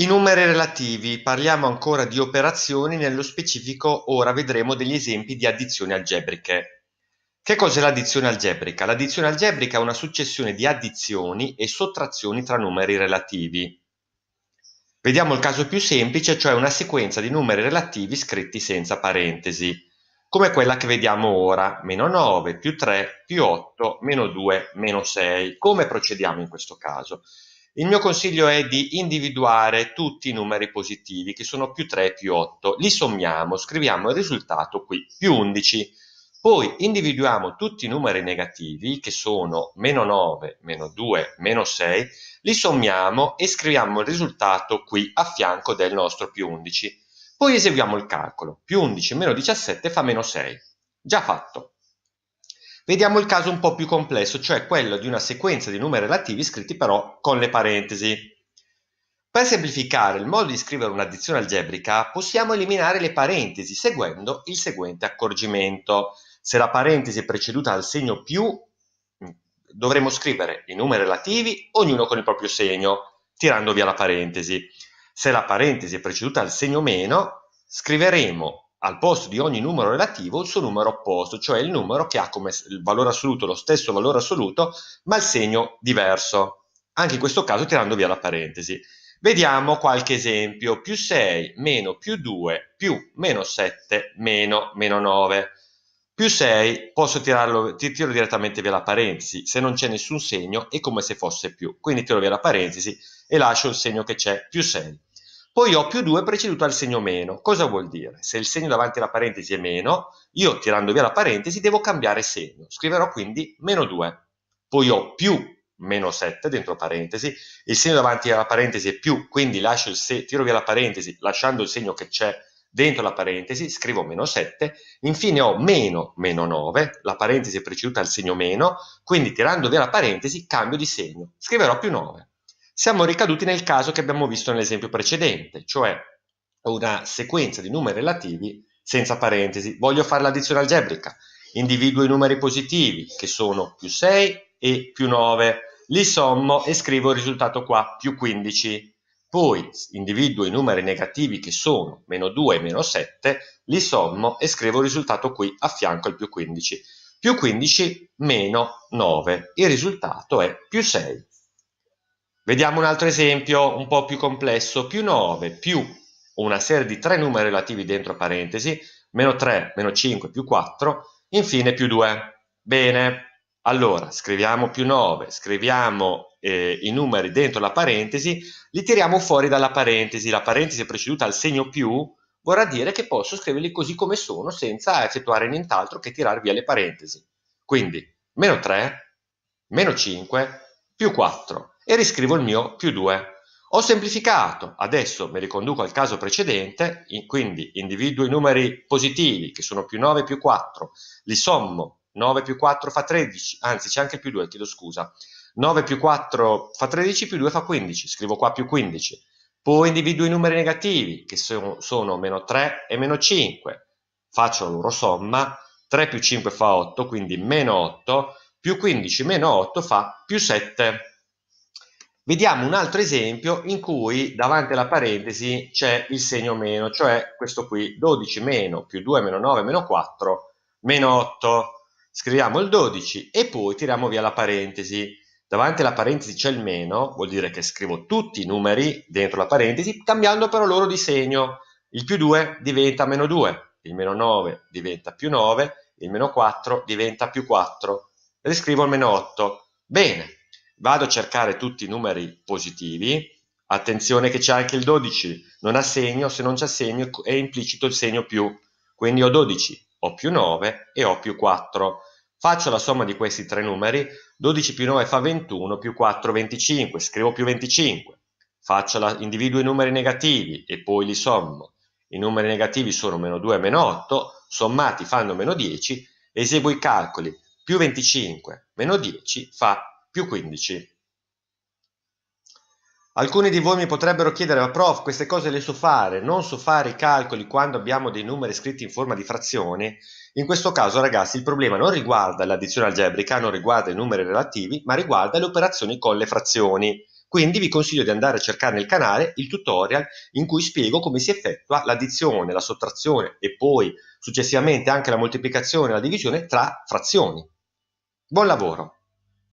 I numeri relativi parliamo ancora di operazioni nello specifico ora vedremo degli esempi di addizioni algebriche. Che cos'è l'addizione algebrica? L'addizione algebrica è una successione di addizioni e sottrazioni tra numeri relativi. Vediamo il caso più semplice, cioè una sequenza di numeri relativi scritti senza parentesi, come quella che vediamo ora, meno 9, più 3, più 8, meno 2, meno 6. Come procediamo in questo caso? Il mio consiglio è di individuare tutti i numeri positivi, che sono più 3 più 8. Li sommiamo, scriviamo il risultato qui, più 11. Poi individuiamo tutti i numeri negativi, che sono meno 9, meno 2, meno 6, li sommiamo e scriviamo il risultato qui a fianco del nostro più 11. Poi eseguiamo il calcolo. Più 11 meno 17 fa meno 6. Già fatto. Vediamo il caso un po' più complesso, cioè quello di una sequenza di numeri relativi scritti però con le parentesi. Per semplificare il modo di scrivere un'addizione algebrica, possiamo eliminare le parentesi seguendo il seguente accorgimento. Se la parentesi è preceduta dal segno più, dovremo scrivere i numeri relativi, ognuno con il proprio segno, tirando via la parentesi. Se la parentesi è preceduta dal segno meno, scriveremo al posto di ogni numero relativo il suo numero opposto, cioè il numero che ha come valore assoluto lo stesso valore assoluto, ma il segno diverso. Anche in questo caso tirando via la parentesi. Vediamo qualche esempio. Più 6, meno più 2, più meno 7, meno meno 9. Più 6 posso tirarlo, tiro direttamente via la parentesi, se non c'è nessun segno è come se fosse più. Quindi tiro via la parentesi e lascio il segno che c'è, più 6. Poi ho più 2 preceduto al segno meno. Cosa vuol dire? Se il segno davanti alla parentesi è meno, io tirando via la parentesi devo cambiare segno. Scriverò quindi meno 2. Poi ho più meno 7 dentro parentesi, il segno davanti alla parentesi è più, quindi lascio il se- tiro via la parentesi lasciando il segno che c'è dentro la parentesi, scrivo meno 7, infine ho meno meno 9, la parentesi è preceduta al segno meno, quindi tirando via la parentesi cambio di segno, scriverò più 9 siamo ricaduti nel caso che abbiamo visto nell'esempio precedente, cioè una sequenza di numeri relativi senza parentesi. Voglio fare l'addizione algebrica, individuo i numeri positivi che sono più 6 e più 9, li sommo e scrivo il risultato qua, più 15. Poi individuo i numeri negativi che sono meno 2 e meno 7, li sommo e scrivo il risultato qui a fianco al più 15. Più 15 meno 9, il risultato è più 6 Vediamo un altro esempio un po' più complesso, più 9 più una serie di tre numeri relativi dentro parentesi, meno 3, meno 5, più 4, infine più 2. Bene, allora scriviamo più 9, scriviamo eh, i numeri dentro la parentesi, li tiriamo fuori dalla parentesi, la parentesi preceduta al segno più vorrà dire che posso scriverli così come sono senza effettuare nient'altro che tirar via le parentesi. Quindi meno 3, meno 5, più 4 e riscrivo il mio più 2. Ho semplificato, adesso mi riconduco al caso precedente, quindi individuo i numeri positivi che sono più 9 più 4, li sommo, 9 più 4 fa 13, anzi c'è anche più 2, chiedo scusa, 9 più 4 fa 13, più 2 fa 15, scrivo qua più 15. Poi individuo i numeri negativi che sono, sono meno 3 e meno 5, faccio la loro somma, 3 più 5 fa 8, quindi meno 8, più 15 meno 8 fa più 7. Vediamo un altro esempio in cui davanti alla parentesi c'è il segno meno, cioè questo qui, 12 meno più 2 meno 9 meno 4 meno 8. Scriviamo il 12 e poi tiriamo via la parentesi. Davanti alla parentesi c'è il meno, vuol dire che scrivo tutti i numeri dentro la parentesi, cambiando però loro di segno. Il più 2 diventa meno 2, il meno 9 diventa più 9, il meno 4 diventa più 4. Riscrivo il meno 8. Bene, vado a cercare tutti i numeri positivi, attenzione che c'è anche il 12, non ha segno, se non c'è segno è implicito il segno più, quindi ho 12, ho più 9 e ho più 4. Faccio la somma di questi tre numeri, 12 più 9 fa 21, più 4 25, scrivo più 25, faccio la, individuo i numeri negativi e poi li sommo. I numeri negativi sono meno 2 e meno 8, sommati fanno meno 10, eseguo i calcoli, più 25 meno 10 fa più 15. Alcuni di voi mi potrebbero chiedere, ma prof, queste cose le so fare, non so fare i calcoli quando abbiamo dei numeri scritti in forma di frazioni? In questo caso, ragazzi, il problema non riguarda l'addizione algebrica, non riguarda i numeri relativi, ma riguarda le operazioni con le frazioni. Quindi vi consiglio di andare a cercare nel canale il tutorial in cui spiego come si effettua l'addizione, la sottrazione e poi successivamente anche la moltiplicazione e la divisione tra frazioni. Buon lavoro!